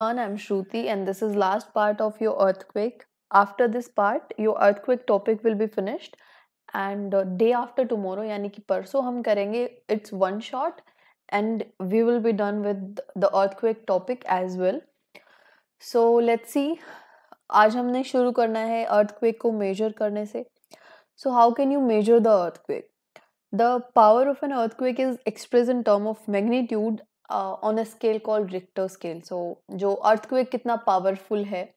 I'm Shruti, and this is last part of your earthquake. After this part, your earthquake topic will be finished. And uh, day after tomorrow, यानी कि परसों हम करेंगे it's one shot, and we will be done with the earthquake topic as well. So let's see. आज हमने शुरू करना है earthquake को measure करने से. So how can you measure the earthquake? The power of an earthquake is expressed in term of magnitude on a scale call Richter scale so जो earthquake कितना पावरफुल है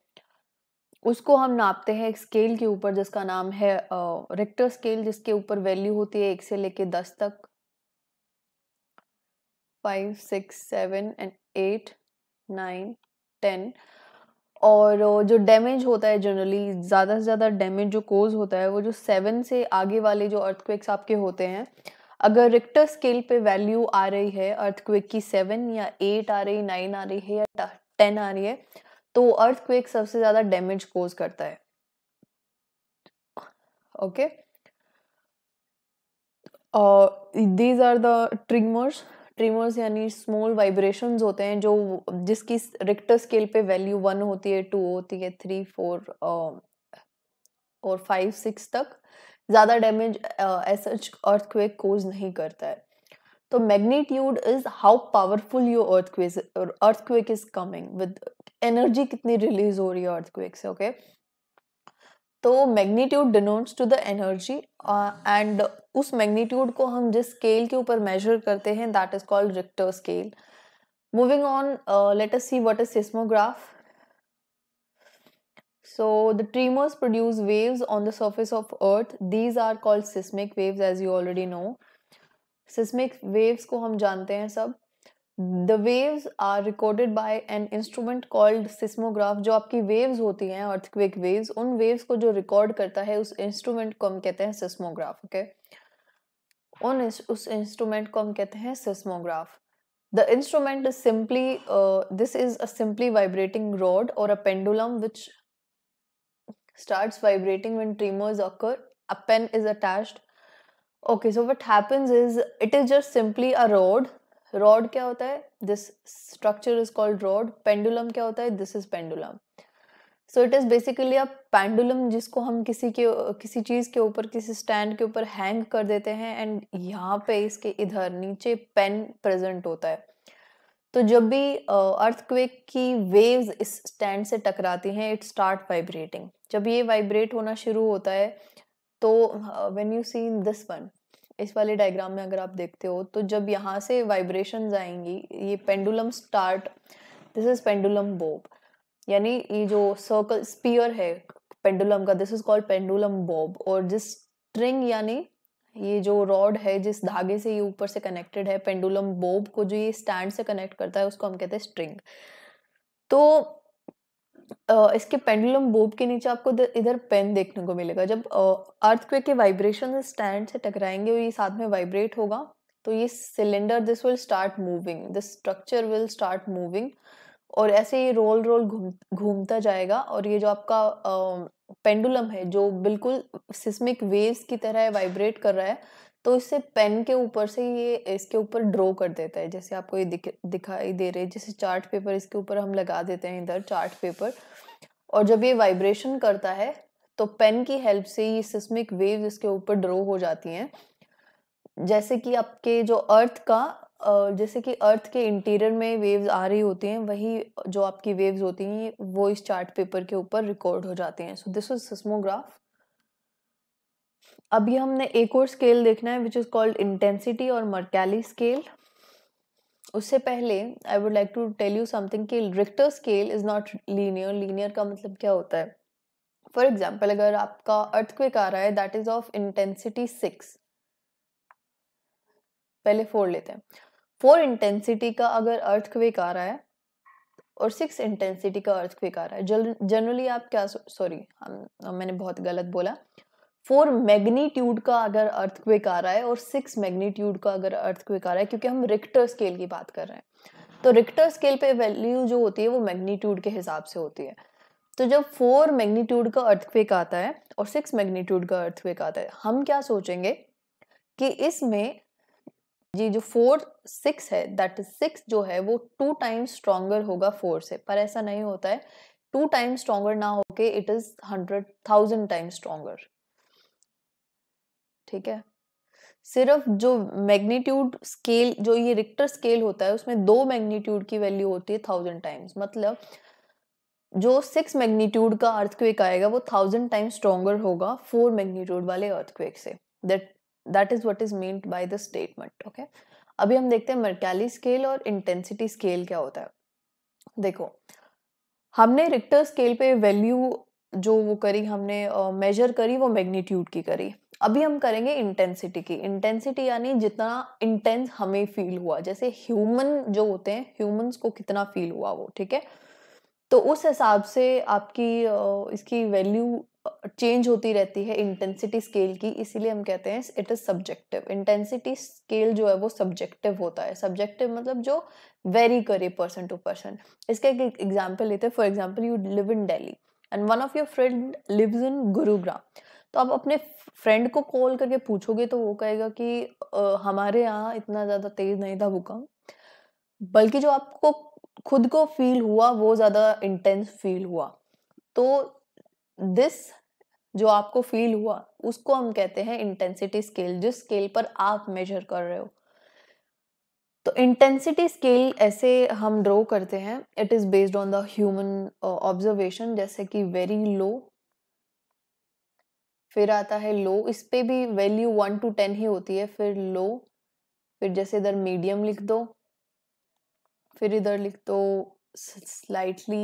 उसको हम नापते हैं एक स्केल के ऊपर जिसका नाम है रिक्टर uh, स्केल जिसके ऊपर वैल्यू होती है एक से लेके दस तक five six seven and eight nine ten और जो डैमेज होता है जनरली ज़्यादा से ज़्यादा डैमेज जो कोज होता है वो जो सेवन से आगे वाले जो अर्थक्वेक्स आपके होते हैं अगर रिक्टर स्केल पे वैल्यू आ रही है अर्थक्वेक की सेवन या एट आ रही नाइन आ रही है या टेन आ रही है तो अर्थक्वेक सबसे ज़्यादा डैमेज कोज करता है okay these are the tremors tremors यानी स्मॉल वाइब्रेशन होते हैं जो जिसकी रिक्टर स्केल पे वैल्यू वन होती है टू होती है थ्री फोर uh, और फाइव सिक्स तक ज़्यादा डैमेज ऐसा क्वेक कोज नहीं करता है तो magnitude is how powerful your earthquake quake is coming with energy कितनी रिलीज हो रही है अर्थक्वेक से ओके तो magnitude denotes to the energy and उस मैग्नीट्यूड को हम जिस स्केल के ऊपर मेजर करते हैं that is called Richter scale moving on let us see what is seismograph So the tremors produce waves on the surface of Earth. These are called seismic waves, as you already know. Seismic waves ko hum jante hain sab The waves are recorded by an instrument called seismograph. jo aapki waves hoti hain earthquake waves, un waves ko jo record karta hai us instrument ko hum kehte hain seismograph. Okay? un is, us instrument ko hum kehte hain seismograph. The instrument is simply, uh, this is a simply vibrating rod or a pendulum which starts vibrating when tremors occur. A pen is attached. Okay, so what happens is it is just simply a rod. Rod kya hota hai This structure is called rod. Pendulum kya hota hai This is pendulum. So it is basically a pendulum जिसको हम किसी के किसी चीज़ के ऊपर किसी stand के ऊपर हैंग कर देते हैं एंड यहाँ पे इसके इधर नीचे पेन प्रेजेंट होता है तो जब भी अर्थक्वेक की वेव्स इस स्टैंड से टकराती हैं इट स्टार्ट वाइब्रेटिंग जब ये वाइब्रेट होना शुरू होता है तो when you see this one इस वाले डायग्राम में अगर आप देखते हो तो जब यहाँ से वाइब्रेशन आएंगी ये pendulum start this is pendulum bob यानी ये जो सर्कल स्पीयर है पेंडुलम का this is called pendulum bob और जिस स्ट्रिंग यानी ये जो रॉड है जिस धागे से ये ऊपर से कनेक्टेड है पेंडुलम बोब को जो ये स्टैंड से कनेक्ट करता है उसको हम कहते हैं स्ट्रिंग तो इसके पेंडुलम बोब के नीचे आपको इधर पेन देखने को मिलेगा जब अर्थ के वाइब्रेशन स्टैंड से टकराएंगे और ये साथ में वाइब्रेट होगा तो ये cylinder this will start moving this structure will start moving और ऐसे ये रोल रोल घूम घूमता जाएगा और ये जो आपका पेंडुलम है जो बिल्कुल सिस्मिक वेव्स की तरह वाइब्रेट कर रहा है तो इससे पेन के ऊपर से ये इसके ऊपर ड्रॉ कर देता है जैसे आपको ये दिख दिखाई दे रहे जैसे चार्ट पेपर इसके ऊपर हम लगा देते हैं इधर चार्ट पेपर और जब ये वाइब्रेशन करता है तो पेन की हेल्प से ये सिस्मिक वेव इसके ऊपर ड्रॉ हो जाती हैं जैसे कि आपके जो अर्थ का जैसे कि अर्थ के इंटीरियर में वेव्स आ रही होती हैं वही जो आपकी वेव्स होती हैं वो इस चार्ट पेपर के ऊपर रिकॉर्ड हो जाती हैं सो दिस इज सिस्मोग्राफ अभी हमने एक और स्केल देखना है विच इज़ कॉल्ड इंटेंसिटी और मर्कैली स्केल उससे पहले I would like to tell you something कि Richter scale is not linear linear का मतलब क्या होता है फॉर एग्जाम्पल अगर आपका अर्थक्विक आ रहा है that is of intensity six पहले फोर लेते हैं फोर इंटेंसिटी का अगर अर्थक्वेक आ रहा है और सिक्स इंटेंसिटी का अर्थक्वेक आ रहा है जनरली आप क्या सॉरी मैंने बहुत गलत बोला फोर मैग्नीट्यूड का अगर अर्थक्वेक आ रहा है और सिक्स मैग्नीट्यूड का अगर अर्थक्वेक आ रहा है क्योंकि हम रिक्टर स्केल की बात कर रहे हैं तो रिक्टर स्केल पे वैल्यू जो होती है वो मैग्नीट्यूड के हिसाब से होती है तो जब फोर मैग्नीट्यूड का अर्थक्वेक आता है और सिक्स मैग्नीट्यूड का अर्थक्वेक आता है हम क्या सोचेंगे कि इसमें जी जो फोर सिक्स है दैट इज सिक्स जो है वो टू टाइम्स स्ट्रॉन्गर होगा फोर से पर ऐसा नहीं होता है टू टाइम्स स्ट्रॉन्गर ना होके it is hundred thousand times stronger ठीक है सिर्फ जो मैग्नीट्यूड स्केल जो ये रिक्टर स्केल होता है उसमें दो मैग्नीट्यूड की वैल्यू होती है थाउजेंड टाइम्स मतलब जो सिक्स मैग्नीट्यूड का अर्थक्वेक आएगा वो थाउजेंड टाइम्स स्ट्रोंगर होगा फोर मैग्नीट्यूड वाले अर्थक्वेक से that that is what is meant by the statement okay अभी हम देखते हैं मर्कैली स्केल और इंटेंसिटी स्केल क्या होता है देखो हमने रिक्टर स्केल पे वैल्यू जो वो करी हमने मेजर uh, करी वो मैग्नीट्यूड की करी अभी हम करेंगे इंटेंसिटी की इंटेंसिटी यानी जितना इंटेंस हमें फील हुआ जैसे ह्यूमन जो होते हैं ह्यूमंस को कितना फील हुआ वो ठीक है तो उस हिसाब से आपकी इसकी वैल्यू चेंज होती रहती है इंटेंसिटी स्केल की इसीलिए हम कहते हैं it is subjective intensity scale जो है वो सब्जेक्टिव होता है सब्जेक्टिव मतलब जो वेरी करे पर्सन टू पर्सन इसका एक एग्जाम्पल लेते हैं for example you live in Delhi and one of your friend lives in Gurugram तो आप अपने फ्रेंड को कॉल करके पूछोगे तो वो कहेगा कि आ, हमारे यहाँ इतना ज़्यादा तेज़ नहीं था भूकंप बल्कि जो आपको खुद को फील हुआ वो ज़्यादा इंटेंस फील हुआ तो दिस जो आपको फील हुआ उसको हम कहते हैं इंटेंसिटी स्केल जिस स्केल पर आप मेजर कर रहे हो तो इंटेंसिटी स्केल ऐसे हम ड्रॉ करते हैं it is based on the human observation जैसे कि वेरी लो फिर आता है लो इस पर भी वैल्यू वन टू टेन ही होती है फिर लो फिर जैसे इधर मीडियम लिख दो फिर इधर लिख दो स्लाइटली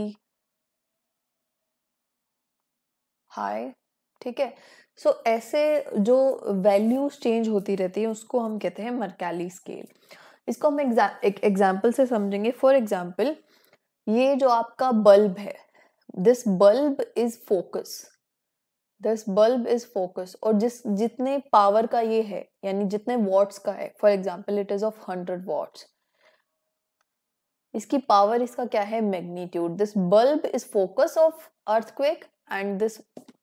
हाई ठीक है सो so, ऐसे जो वैल्यूज चेंज होती रहती है उसको हम कहते हैं मरकैली स्केल इसको हम एक एग्जाम्पल से समझेंगे फॉर एग्जाम्पल ये जो आपका बल्ब है this bulb is focus this bulb is focus और जिस जितने पावर का ये है यानी जितने वॉट्स का है for example it is of hundred watts इसकी पावर इसका क्या है magnitude this bulb is focus of earthquake and this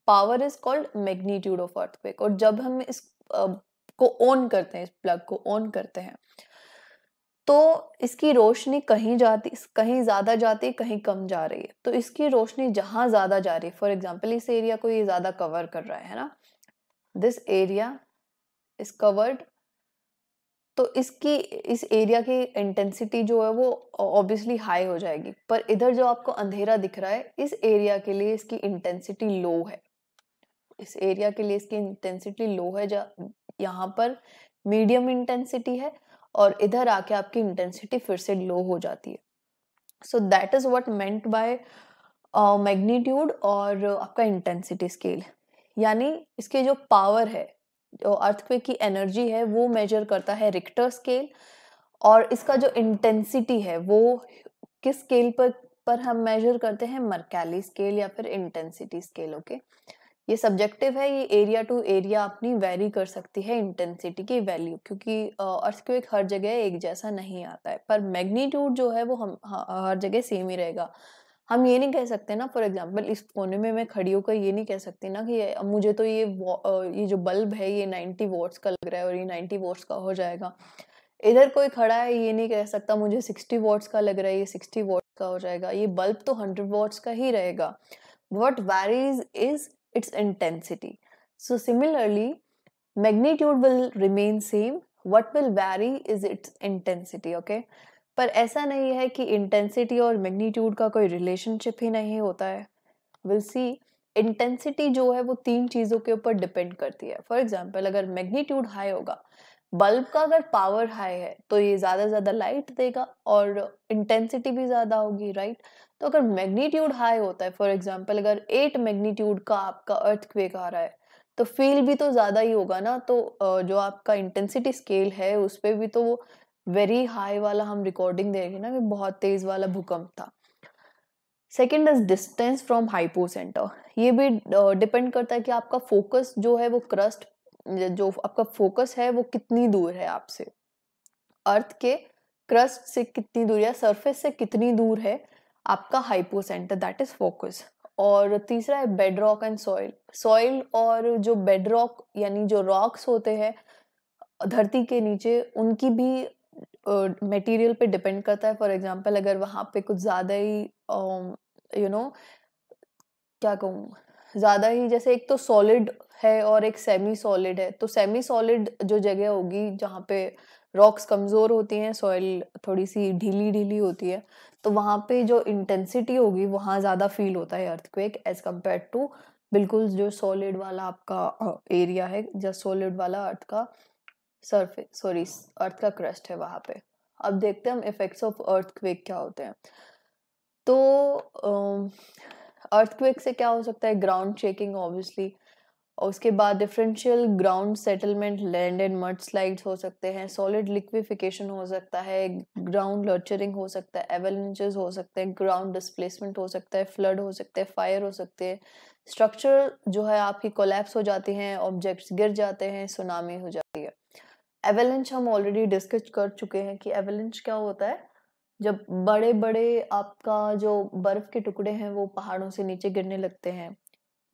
power is called magnitude of earthquake और जब हम इस uh, को ऑन करते हैं इस प्लग को ऑन करते हैं तो इसकी रोशनी कहीं जाती कहीं ज़्यादा जाती कहीं कम जा रही है तो इसकी रोशनी जहाँ ज़्यादा जा रही है फॉर एग्जाम्पल इस एरिया को ये ज़्यादा कवर कर रहा है ना दिस एरिया इज कवर्ड तो इसकी इस एरिया की इंटेंसिटी जो है वो ऑब्वियसली हाई हो जाएगी पर इधर जो आपको अंधेरा दिख रहा है इस एरिया के लिए इसकी इंटेंसिटी लो है इस एरिया के लिए इसकी इंटेंसिटी लो है जहाँ यहाँ पर मीडियम इंटेंसिटी है और इधर आके आपकी इंटेंसिटी फिर से लो हो जाती है so that is what meant by magnitude और आपका इंटेंसिटी स्केल यानी इसके जो पावर है जो अर्थक्वेक की एनर्जी है वो मेजर करता है रिक्टर स्केल और इसका जो इंटेंसिटी है वो किस स्केल पर पर हम मेजर करते हैं मरकैली स्केल या फिर इंटेंसिटी स्केल ओके okay? ये सब्जेक्टिव है ये एरिया टू एरिया अपनी वेरी कर सकती है इंटेंसिटी की वैल्यू क्योंकि अर्थ एक हर जगह एक जैसा नहीं आता है पर मैग्नीट्यूड जो है वो हम हाँ, हर जगह सेम ही रहेगा हम ये नहीं कह सकते ना फॉर एग्जाम्पल इस कोने में मैं खड़ी होकर ये नहीं कह सकती ना कि मुझे तो ये ये जो बल्ब है ये नाइन्टी वोट्स का लग रहा है और ये नाइन्टी वोट्स का हो जाएगा इधर कोई खड़ा है ये नहीं कह सकता मुझे सिक्सटी वोट्स का लग रहा है ये सिक्सटी वोट्स का हो जाएगा ये बल्ब तो हंड्रेड वोट्स का ही रहेगा what varies is its intensity. So similarly, magnitude will remain same. What will vary is its intensity. Okay. पर ऐसा नहीं है कि इंटेंसिटी और मैग्नीट्यूड का कोई रिलेशनशिप ही नहीं होता है विल सी इंटेंसिटी जो है वो तीन चीज़ों के ऊपर डिपेंड करती है फॉर एग्जांपल अगर मैग्नीट्यूड हाई होगा बल्ब का अगर पावर हाई है तो ये ज़्यादा से ज़्यादा लाइट देगा और इंटेंसिटी भी ज़्यादा होगी राइट तो अगर मैग्नीट्यूड हाई होता है फॉर एग्जांपल अगर एट मैग्नीट्यूड का आपका क्वेक आ रहा है तो फील भी तो ज़्यादा ही होगा ना तो जो आपका इंटेंसिटी स्केल है उस पर भी तो वो वेरी हाई वाला हम रिकॉर्डिंग देंगे ना कि बहुत तेज़ वाला भूकंप था second is distance from hypocentre ये भी डिपेंड करता है कि आपका फोकस जो है वो क्रस्ट जो आपका फोकस है वो कितनी दूर है आपसे अर्थ के क्रस्ट से कितनी दूर या सरफेस से कितनी दूर है आपका hypocentre that is focus और तीसरा है bedrock and soil soil और जो बेड रॉक यानी जो रॉक्स होते हैं धरती के नीचे उनकी भी मटेरियल uh, पे डिपेंड करता है फॉर एग्जांपल अगर वहाँ पे कुछ ज़्यादा ही यू नो you know, क्या कहूँ ज़्यादा ही जैसे एक तो सॉलिड है और एक सेमी सॉलिड है तो सेमी सॉलिड जो जगह होगी जहाँ पे रॉक्स कमज़ोर होती हैं सॉइल थोड़ी सी ढीली ढीली होती है तो वहाँ पे जो इंटेंसिटी होगी वहाँ ज़्यादा फील होता है अर्थक्वेक एज़ कम्पेयर टू बिल्कुल जो सॉलिड वाला आपका एरिया है जस्ट सॉलिड वाला अर्थ का सरफेस सॉरी अर्थ का क्रस्ट है वहाँ पे अब देखते हैं हम इफ़ेक्ट्स ऑफ अर्थक्वेक क्या होते हैं तो अर्थक्वेक से क्या हो सकता है ग्राउंड शेकिंग ऑब्वियसली और उसके बाद differential ground settlement land and mud slide हो सकते हैं सॉलिड लिक्विफिकेशन हो सकता है ग्राउंड लर्चरिंग हो सकता है एवेलेंचेस हो सकते हैं ग्राउंड डिस्प्लेसमेंट हो सकता है फ्लड हो सकते हैं फायर हो सकते हैं स्ट्रक्चर जो है आपकी कोलैप्स हो जाती हैं ऑब्जेक्ट्स गिर जाते हैं सुनामी हो जाती है एवेलेंच हम ऑलरेडी डिस्कस कर चुके हैं कि एवेलेंच क्या होता है जब बड़े बड़े आपका जो बर्फ़ के टुकड़े हैं वो पहाड़ों से नीचे गिरने लगते हैं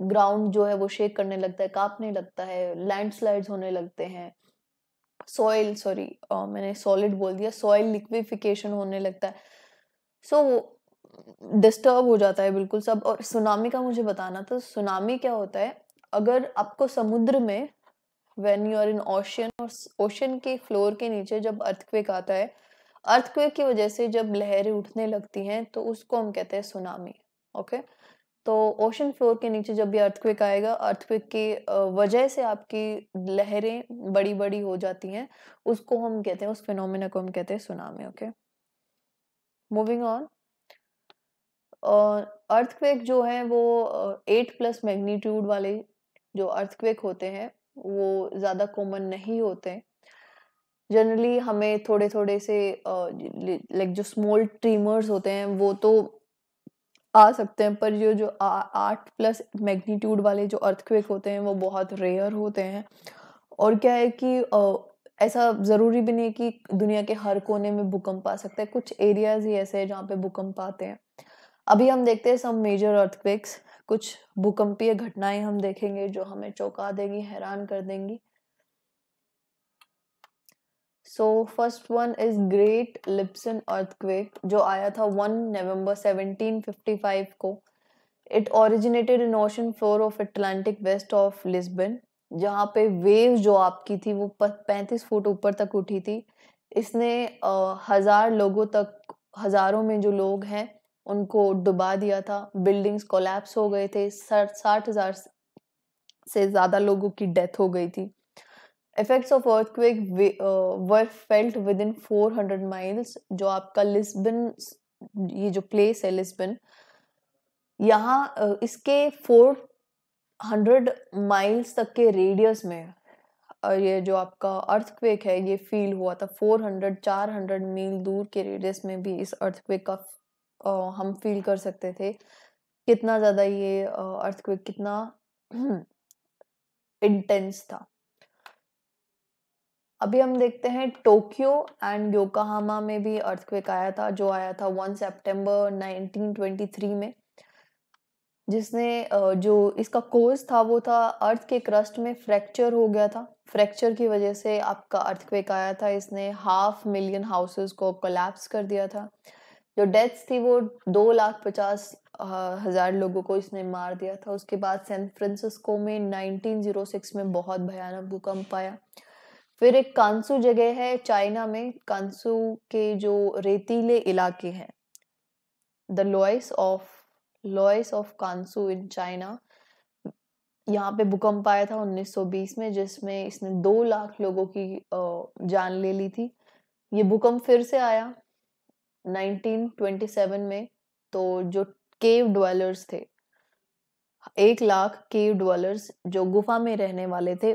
ग्राउंड जो है वो शेक करने लगता है कांपने लगता है लैंडस्लाइड्स होने लगते हैं सॉइल सॉरी मैंने सॉलिड बोल दिया सॉइल लिक्विफिकेशन होने लगता है सो so, डिस्टर्ब हो जाता है बिल्कुल सब और सुनामी का मुझे बताना था सुनामी क्या होता है अगर आपको समुद्र में when you are in ocean और ओशन के फ्लोर के नीचे जब अर्थक्वेक आता है अर्थक्वेक की वजह से जब लहरें उठने लगती हैं तो उसको हम कहते हैं सुनामी ओके okay? तो ओशन फ्लोर के नीचे जब भी अर्थक्विक आएगा अर्थक्विक की वजह से आपकी लहरें बड़ी बड़ी हो जाती हैं उसको हम कहते हैं उस फिनोमिना को हम कहते हैं tsunami okay moving on earthquake जो है वो एट प्लस मैग्नीट्यूड वाले जो अर्थक्वेक होते हैं वो ज़्यादा कॉमन नहीं होते जनरली हमें थोड़े थोड़े से लाइक जो स्मॉल ट्रीमर्स होते हैं वो तो आ सकते हैं पर जो जो आठ प्लस मैग्नीट्यूड वाले जो अर्थक्वेक होते हैं वो बहुत रेयर होते हैं और क्या है कि ऐसा ज़रूरी भी नहीं कि दुनिया के हर कोने में भूकंप आ सकता है कुछ एरियाज ही ऐसे हैं जहाँ पे भूकंप आते हैं अभी हम देखते हैं सम मेजर अर्थक्वेक्स कुछ भूकंपीय घटनाएं हम देखेंगे जो हमें चौंका देंगी हैरान कर देंगी so first one is great Lisbon earthquake जो आया था सेवनटीन नवंबर 1755 को it originated in ocean floor of Atlantic west of Lisbon जहाँ पे वेव जो आपकी थी वो पैंतीस फुट ऊपर तक उठी थी इसने हज़ार लोगों तक हज़ारों में जो लोग हैं उनको डुबा दिया था बिल्डिंग्स कोलैप्स हो गए थे साठ हज़ार से ज़्यादा लोगों की डेथ हो गई थी effects of earthquake were felt within four hundred miles जो आपका लिस्बन ये जो प्लेस है लिस्बन यहाँ uh, इसके फोर हंड्रेड माइल्स तक के रेडियस में और uh, ये जो आपका अर्थक्वेक है ये फील हुआ था 400 400 मील दूर के रेडियस में भी इस अर्थक्वेक का uh, हम फील कर सकते थे कितना ज़्यादा ये अर्थक्वेक कितना इंटेंस था अभी हम देखते हैं टोक्यो एंड योकाहामा में भी अर्थक्वेक आया था जो आया था वन सितंबर 1923 में जिसने जो इसका कोज था वो था अर्थ के क्रस्ट में फ्रैक्चर हो गया था फ्रैक्चर की वजह से आपका अर्थक्वेक आया था इसने हाफ मिलियन हाउसेस को कोलैप्स कर दिया था जो डेथ्स थी वो दो लाख पचास हज़ार लोगों को इसने मार दिया था उसके बाद सैन फ्रांसिस्को में 1906 में बहुत भयानक भूकंप आया फिर एक कांसू जगह है चाइना में कांसू के जो रेतीले इलाके हैं the loess of loess of Kansu in China यहाँ पे भूकंप आया था 1920 में जिसमें इसने दो लाख लोगों की जान ले ली थी ये भूकंप फिर से आया 1927 में तो जो केव ड्वेलर्स थे एक लाख केव ड्वेलर्स जो गुफा में रहने वाले थे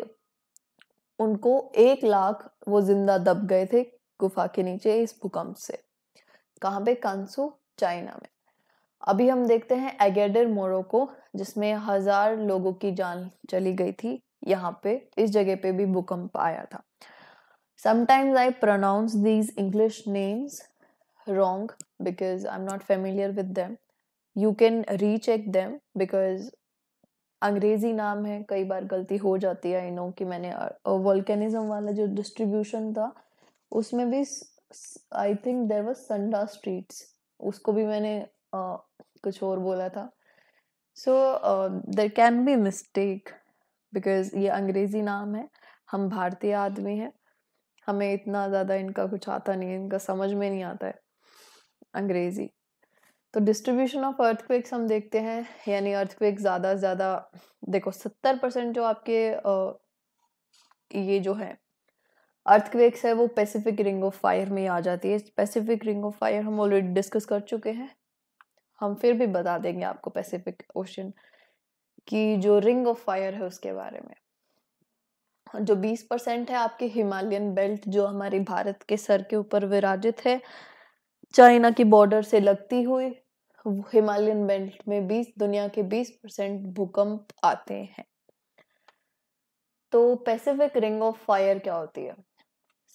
उनको एक लाख वो जिंदा दब गए थे गुफा के नीचे इस भूकंप से कहाँ पे कांसु चाइना में अभी हम देखते हैं एगेडर मोरो को जिसमें हजार लोगों की जान चली गई थी यहाँ पे इस जगह पे भी भूकंप आया था sometimes I pronounce these English names wrong because I am not familiar with them you can recheck them because अंग्रेजी नाम है कई बार गलती हो जाती है आई नो कि मैंने वॉल्केनिज्म वाला जो डिस्ट्रीब्यूशन था उसमें भी I think there was Sunda straits उसको भी मैंने आ, कुछ और बोला था so there can be mistake because ये अंग्रेज़ी नाम है हम भारतीय आदमी हैं हमें इतना ज़्यादा इनका कुछ आता नहीं है इनका समझ में नहीं आता है अंग्रेज़ी तो डिस्ट्रीब्यूशन ऑफ अर्थक्वेक्स हम देखते हैं यानी अर्थक्वेक ज़्यादा से ज़्यादा देखो सत्तर परसेंट जो आपके ये जो है अर्थक्वेक्स है वो पैसिफिक रिंग ऑफ फायर में आ जाती है पैसिफिक रिंग ऑफ फायर हम ऑलरेडी डिस्कस कर चुके हैं हम फिर भी बता देंगे आपको पैसिफिक ओशन की जो रिंग ऑफ फायर है उसके बारे में जो बीस परसेंट है आपके हिमालयन बेल्ट जो हमारे भारत के सर के ऊपर विराजित है चाइना की बॉर्डर से लगती हुई हिमालयन बेल्ट में 20 दुनिया के 20 परसेंट भूकंप आते हैं तो पैसिफिक रिंग ऑफ फायर क्या होती है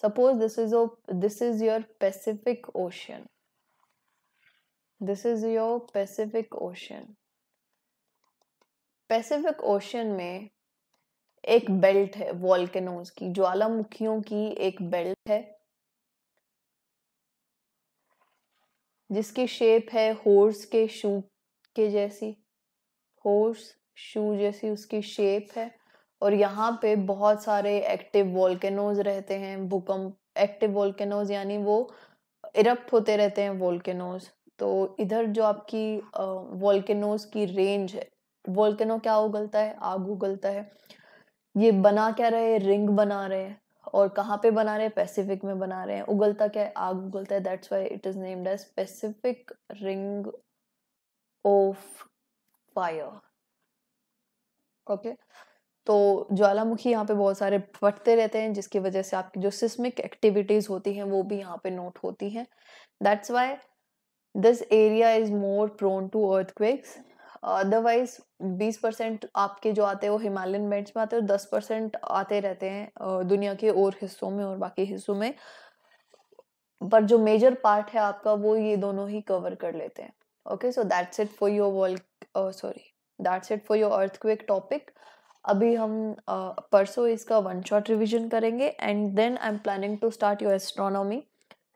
suppose this is this is your Pacific ocean this is your Pacific ocean Pacific ocean में एक बेल्ट है वॉल्केनोज की ज्वालामुखियों की एक बेल्ट है जिसकी शेप है हॉर्स के शू के जैसी हॉर्स शू जैसी उसकी शेप है और यहाँ पे बहुत सारे एक्टिव वॉल्केनोज रहते हैं भूकंप एक्टिव वॉल्केनोज यानी वो इरप्ट होते रहते हैं वॉल्केनोज तो इधर जो आपकी वॉल्केनोज की रेंज है वॉल्केनो क्या उगलता है आग उगलता है ये बना क्या रहे रिंग बना रहे हैं और कहाँ पे बना रहे हैं पैसिफिक में बना रहे हैं उगलता क्या है आग उगलता है that's why it is named as Pacific ring of fire okay तो ज्वालामुखी यहाँ पे बहुत सारे फटते रहते हैं जिसकी वजह से आपकी जो सिस्मिक एक्टिविटीज़ होती हैं वो भी यहाँ पे नोट होती हैं that's why this area is more prone to earthquakes otherwise बीस परसेंट आपके जो आते हैं वो हिमालयन बेल्ट में आते हैं और दस परसेंट आते रहते हैं दुनिया के और हिस्सों में और बाकी हिस्सों में पर जो मेजर पार्ट है आपका वो ये दोनों ही कवर कर लेते हैं okay so that's it for your world sorry that's it for your earthquake topic अभी हम परसों इसका वन शॉट रिविजन करेंगे and then I am planning to start your astronomy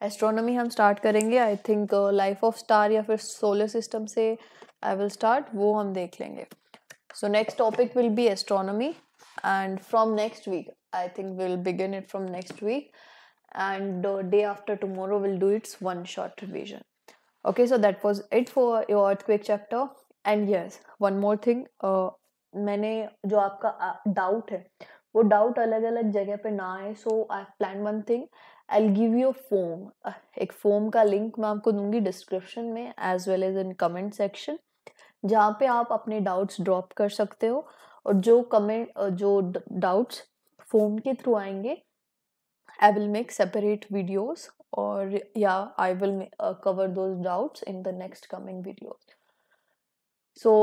astronomy हम स्टार्ट करेंगे I think life of star या फिर solar system से आई विल स्टार्ट वो हम देख लेंगे so next topic will be astronomy and from next week I think will begin it from next week and day after tomorrow will do its one short revision okay so that was it for your earthquake chapter and yes one more thing मैंने जो आपका doubt है वो doubt अलग अलग जगह पे ना आए so I plan one thing I'll give you form एक फोम का लिंक मैं आपको दूंगी डिस्क्रिप्शन में as well as in comment section जहाँ पे आप अपने डाउट्स ड्रॉप कर सकते हो और जो कमेंट जो डाउट्स फोन के थ्रू आएंगे I will make separate videos और या I will cover those doubts in the next coming videos so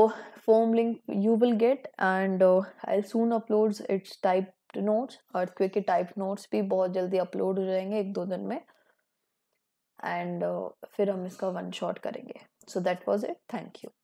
form link you will get and uh, i'll soon uploads its typed notes earthquake के typed notes भी बहुत जल्दी upload हो जाएंगे एक दो दिन में and uh, फिर हम इसका one shot करेंगे so that was it thank you